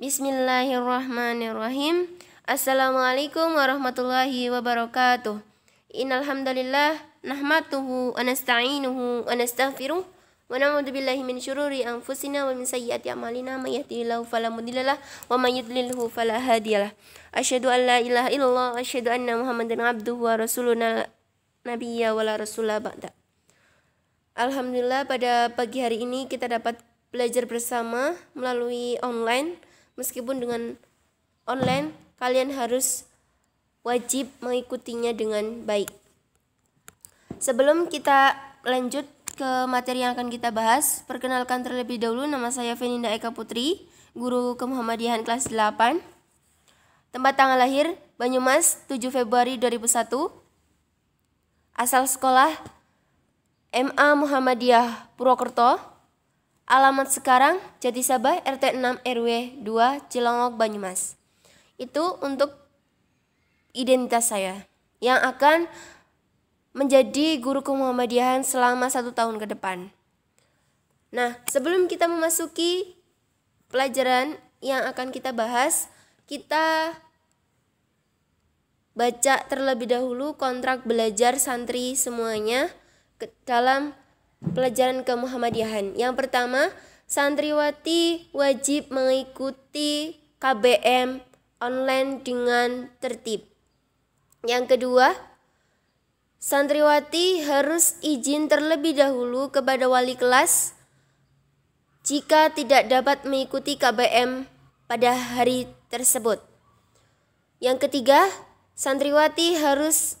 Bismillahirrahmanirrahim. Assalamualaikum warahmatullahi wabarakatuh. Innal hamdalillah nahmatuhu wa nasta'inuhu wa nastaghfiruh wa na'udzu billahi min syururi anfusina wa min sayyiati a'malina may yahdihillahu fala mudhillalah wa may yudlilhu fala hadiyalah. Asyhadu an la ilaha illallah wa asyhadu anna Muhammadan abduhu wa rasuluna nabiyya wa la rasula ba'da. Alhamdulillah pada pagi hari ini kita dapat belajar bersama melalui online meskipun dengan online kalian harus wajib mengikutinya dengan baik. Sebelum kita lanjut ke materi yang akan kita bahas, perkenalkan terlebih dahulu nama saya Veninda Eka Putri, guru kemuhammadiyahan kelas 8. Tempat tanggal lahir Banyumas 7 Februari 2001. Asal sekolah MA Muhammadiyah Purwokerto. Alamat sekarang Jati Sabah RT 6 RW 2 Cilongok Banyumas. Itu untuk identitas saya yang akan menjadi guru kemuhammadiyahan selama satu tahun ke depan. Nah, sebelum kita memasuki pelajaran yang akan kita bahas, kita baca terlebih dahulu kontrak belajar santri semuanya ke dalam pelajaran ke Muhammadiyahan. Yang pertama, santriwati wajib mengikuti KBM online dengan tertib. Yang kedua, santriwati harus izin terlebih dahulu kepada wali kelas jika tidak dapat mengikuti KBM pada hari tersebut. Yang ketiga, santriwati harus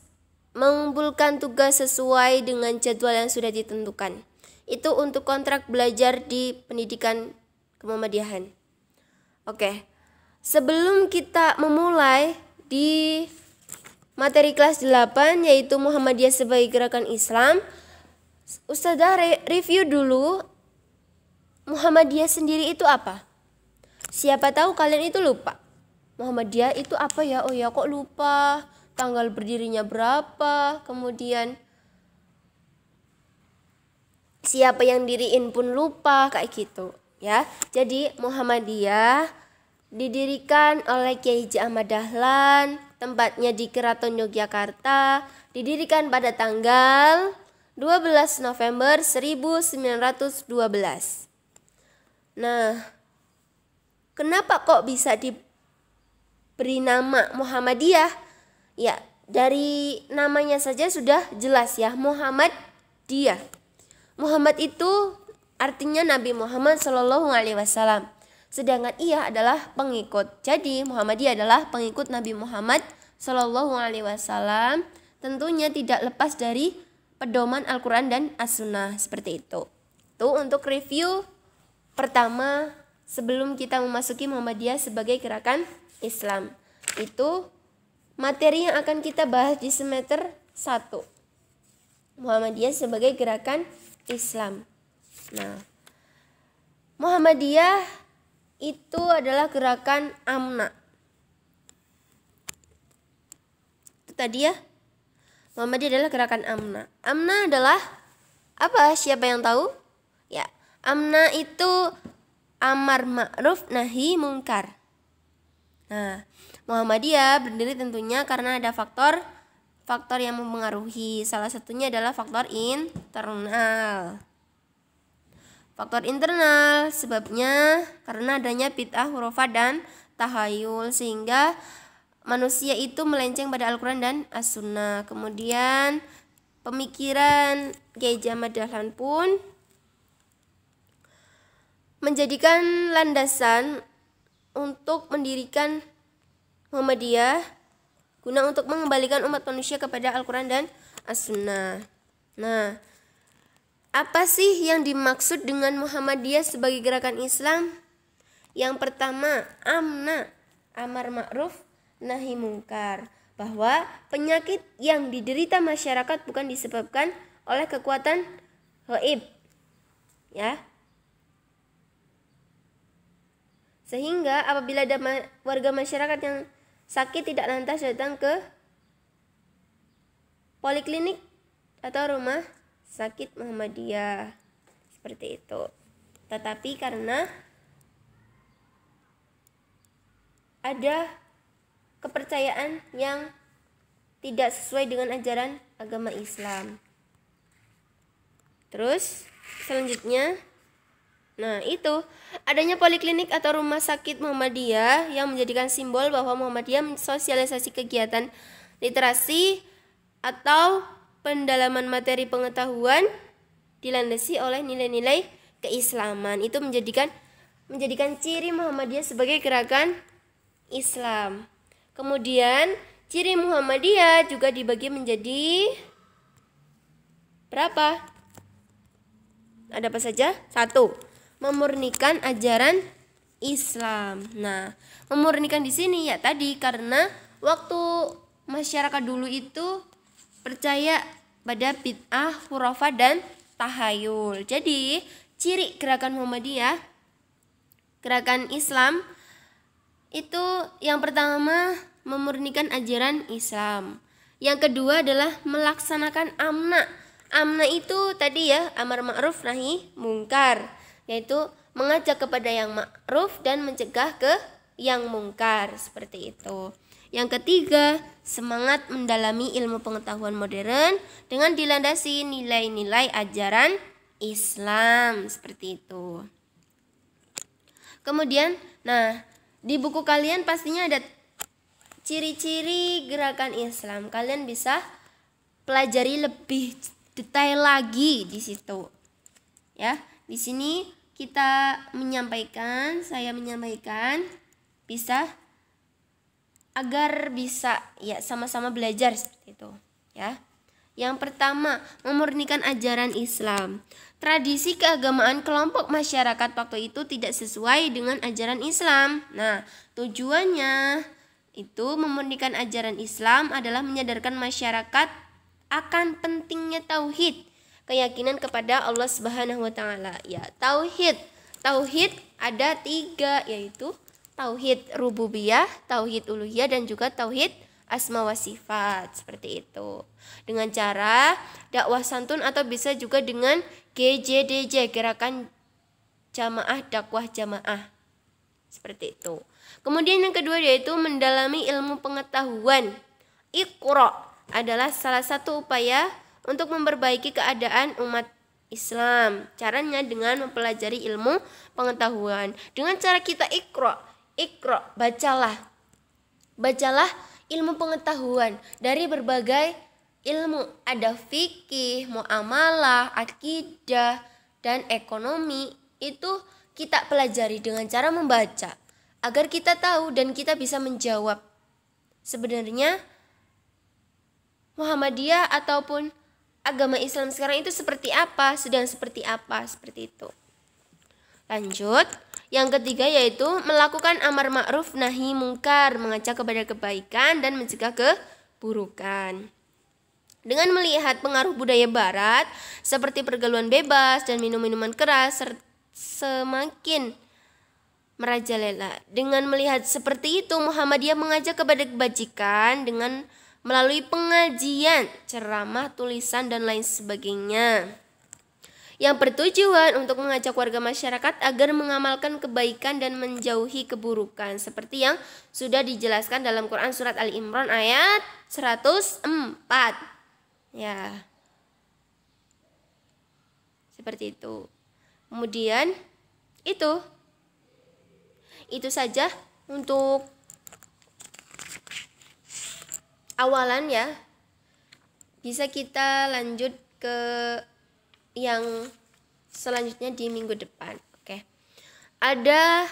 mengumpulkan tugas sesuai dengan jadwal yang sudah ditentukan. Itu untuk kontrak belajar di pendidikan kemamadiahan. Oke. Sebelum kita memulai di materi kelas 8 yaitu Muhammadiyah sebagai gerakan Islam, Ustazah re review dulu Muhammadiyah sendiri itu apa? Siapa tahu kalian itu lupa. Muhammadiyah itu apa ya? Oh ya, kok lupa? tanggal berdirinya berapa, kemudian siapa yang diriin pun lupa kayak gitu ya. Jadi Muhammadiyah didirikan oleh Kiai Haji Ahmad Dahlan, tempatnya di Keraton Yogyakarta, didirikan pada tanggal 12 November 1912. Nah, kenapa kok bisa diberi nama Muhammadiyah? Ya, dari namanya saja sudah jelas ya, Muhammad dia. Muhammad itu artinya Nabi Muhammad Shallallahu alaihi wasallam. Sedangkan ia adalah pengikut. Jadi Muhammadiyah adalah pengikut Nabi Muhammad Shallallahu alaihi wasallam, tentunya tidak lepas dari pedoman Al-Qur'an dan As-Sunnah seperti itu. Itu untuk review pertama sebelum kita memasuki Muhammadiyah sebagai gerakan Islam. Itu Materi yang akan kita bahas di semester 1 Muhammadiyah sebagai gerakan Islam. Nah, Muhammadiyah itu adalah gerakan amna. Itu tadi ya. Muhammadiyah adalah gerakan amna. Amna adalah apa? Siapa yang tahu? Ya, amna itu amar ma'ruf nahi mungkar. Nah, Muhammadiyah berdiri tentunya karena ada faktor faktor yang mempengaruhi. Salah satunya adalah faktor internal. Faktor internal sebabnya karena adanya bid'ah hurufat dan tahayul sehingga manusia itu melenceng pada Al-Quran dan As-Sunnah. Kemudian pemikiran Kiai Jamal pun menjadikan landasan untuk mendirikan Muhammadiyah guna untuk mengembalikan umat manusia kepada Al-Quran dan As-Sunnah. Nah, apa sih yang dimaksud dengan Muhammadiyah sebagai gerakan Islam? Yang pertama, amna, amar ma'ruf, nahi mungkar. Bahwa penyakit yang diderita masyarakat bukan disebabkan oleh kekuatan gaib. Ya, Sehingga apabila ada ma warga masyarakat yang sakit tidak lantas datang ke poliklinik atau rumah sakit Muhammadiyah. Seperti itu. Tetapi karena ada kepercayaan yang tidak sesuai dengan ajaran agama Islam. Terus selanjutnya Nah, itu adanya poliklinik atau rumah sakit Muhammadiyah yang menjadikan simbol bahwa Muhammadiyah mensosialisasi kegiatan literasi atau pendalaman materi pengetahuan dilandasi oleh nilai-nilai keislaman. Itu menjadikan menjadikan ciri Muhammadiyah sebagai gerakan Islam. Kemudian, ciri Muhammadiyah juga dibagi menjadi berapa? Ada apa saja? Satu, memurnikan ajaran Islam. Nah, memurnikan di sini ya tadi karena waktu masyarakat dulu itu percaya pada bid'ah, hurafa dan tahayul. Jadi, ciri gerakan Muhammadiyah gerakan Islam itu yang pertama memurnikan ajaran Islam. Yang kedua adalah melaksanakan amna. Amna itu tadi ya amar ma'ruf nahi mungkar yaitu mengajak kepada yang ma'ruf dan mencegah ke yang mungkar seperti itu. Yang ketiga, semangat mendalami ilmu pengetahuan modern dengan dilandasi nilai-nilai ajaran Islam seperti itu. Kemudian, nah, di buku kalian pastinya ada ciri-ciri gerakan Islam. Kalian bisa pelajari lebih detail lagi di situ. Ya, di sini kita menyampaikan, saya menyampaikan, bisa agar bisa ya sama-sama belajar seperti itu ya. Yang pertama, memurnikan ajaran Islam. Tradisi keagamaan kelompok masyarakat waktu itu tidak sesuai dengan ajaran Islam. Nah, tujuannya itu memurnikan ajaran Islam adalah menyadarkan masyarakat akan pentingnya tauhid keyakinan kepada Allah Subhanahu wa taala. Ya, tauhid. Tauhid ada tiga yaitu tauhid rububiyah, tauhid uluhiyah dan juga tauhid asma wa sifat seperti itu dengan cara dakwah santun atau bisa juga dengan GJDJ gerakan jamaah dakwah jamaah seperti itu kemudian yang kedua yaitu mendalami ilmu pengetahuan Iqra adalah salah satu upaya untuk memperbaiki keadaan umat Islam. Caranya dengan mempelajari ilmu pengetahuan. Dengan cara kita ikro, ikro, bacalah. Bacalah ilmu pengetahuan dari berbagai ilmu. Ada fikih, muamalah, akidah, dan ekonomi. Itu kita pelajari dengan cara membaca. Agar kita tahu dan kita bisa menjawab. Sebenarnya Muhammadiyah ataupun agama Islam sekarang itu seperti apa, sedang seperti apa, seperti itu. Lanjut, yang ketiga yaitu melakukan amar ma'ruf nahi mungkar, mengajak kepada kebaikan dan mencegah keburukan. Dengan melihat pengaruh budaya barat seperti pergaulan bebas dan minum-minuman keras semakin merajalela. Dengan melihat seperti itu Muhammadiyah mengajak kepada kebajikan dengan melalui pengajian, ceramah, tulisan, dan lain sebagainya. Yang bertujuan untuk mengajak warga masyarakat agar mengamalkan kebaikan dan menjauhi keburukan seperti yang sudah dijelaskan dalam Quran surat Ali Imran ayat 104. Ya. Seperti itu. Kemudian itu itu saja untuk awalan ya bisa kita lanjut ke yang selanjutnya di minggu depan oke ada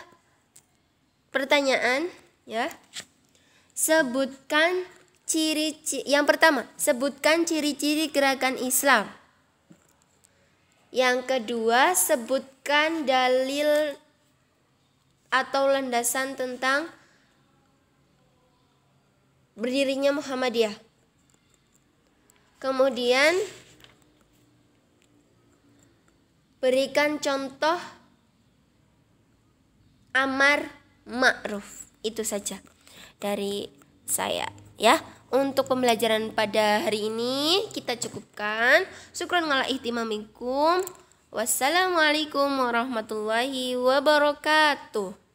pertanyaan ya sebutkan ciri, ciri yang pertama sebutkan ciri-ciri gerakan Islam yang kedua sebutkan dalil atau landasan tentang berdirinya Muhammadiyah. Kemudian berikan contoh amar ma'ruf. Itu saja dari saya ya. Untuk pembelajaran pada hari ini kita cukupkan. Syukran ngala ihtimamikum. Wassalamualaikum warahmatullahi wabarakatuh.